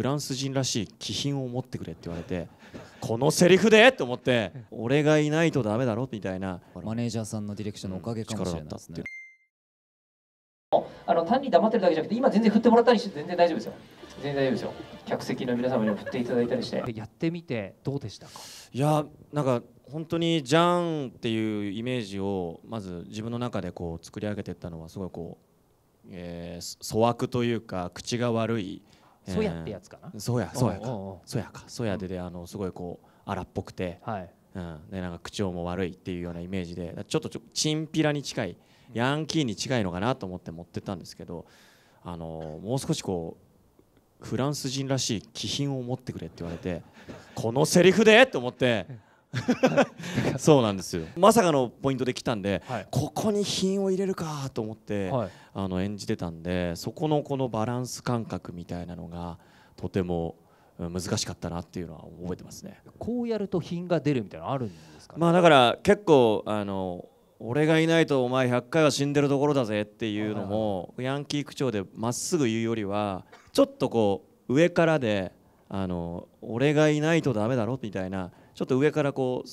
フランス人らしい気品を持ってくれって言われてこのセリフでと思って俺がいないとダメだろみたいなマネージャーさんのディレクションのおかげかもしれないですね、うん、あの単に黙ってるだけじゃなくて今全然振ってもらったりして全然大丈夫ですよ全然大丈夫ですよ客席の皆様にも振っていただいたりしてやってみてどうでしたかいやなんか本当にジャンっていうイメージをまず自分の中でこう作り上げていったのはすごいこう、えー、粗悪というか口が悪いそやってやつかなやそうやかうやかソヤでであのすごいこう荒っぽくて、はいうん、でなんか口調も悪いっていうようなイメージでちょっとちょチンピラに近いヤンキーに近いのかなと思って持ってったんですけどあのもう少しこうフランス人らしい気品を持ってくれって言われてこのセリフでと思って。そうなんですよまさかのポイントで来たんで、はい、ここに品を入れるかと思って、はい、あの演じてたんでそこのこのバランス感覚みたいなのがとても難しかったなっていうのは覚えてますねこうやると品が出るみたいなのあるんですか、ね、まあだから結構あの俺がいないとお前100回は死んでるところだぜっていうのもヤンキー区長でまっすぐ言うよりはちょっとこう上からであの俺がいないとダメだろみたいなちょっと上からこ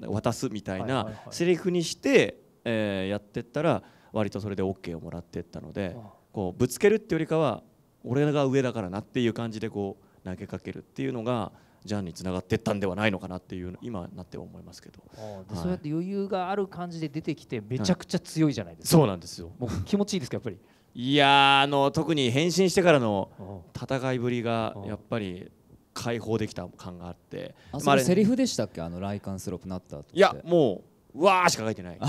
う渡すみたいなセリフにして、えやってったら割とそれで OK をもらってったのでこうぶつけるってよりかは俺が上だからなっていう感じでこう投げかけるっていうのが。ジャンにつながってったんではないのかなっていう今なって思いますけど、はい、そうやって余裕がある感じで出てきてめちゃくちゃ強いじゃないですか、はい、そうなんですよもう気持ちいいですかやっぱりいやあの特に変身してからの戦いぶりがやっぱり解放できた感があってあそれセリフでしたっけあのライカンスロープなった後いやもううわーしか書いてない うわ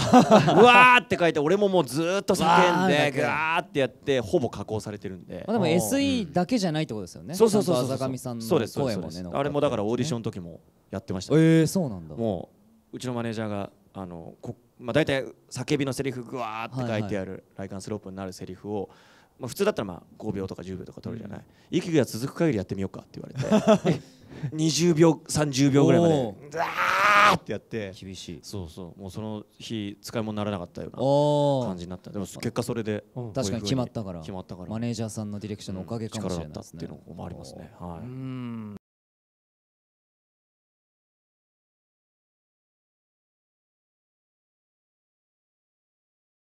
ーって書いて俺ももうずっと叫んでぐわーってやってほぼ加工されてるんで、まあ、でも SE だけじゃないってことですよね、うん、そうそうそうそうそうそうそうそうそうそうあれもだからオーディションの時もやってました、ね、えー、そうなんだもううちのマネージャーがあのこ、まあ、大体叫びのセリフぐわーって書いてある、はいはい、ライカンスロープになるセリフを、まあ、普通だったらまあ5秒とか10秒とか取るじゃない、息が続く限りやってみようかって言われて20 秒30秒ぐらいまでダーってやって厳しいそうそうもうその日使い物にならなかったような感じになったでも結果それで確かに決まったから決まったからマネージャーさんのディレクションのおかげかもしれないですね、っていうのもありますねはい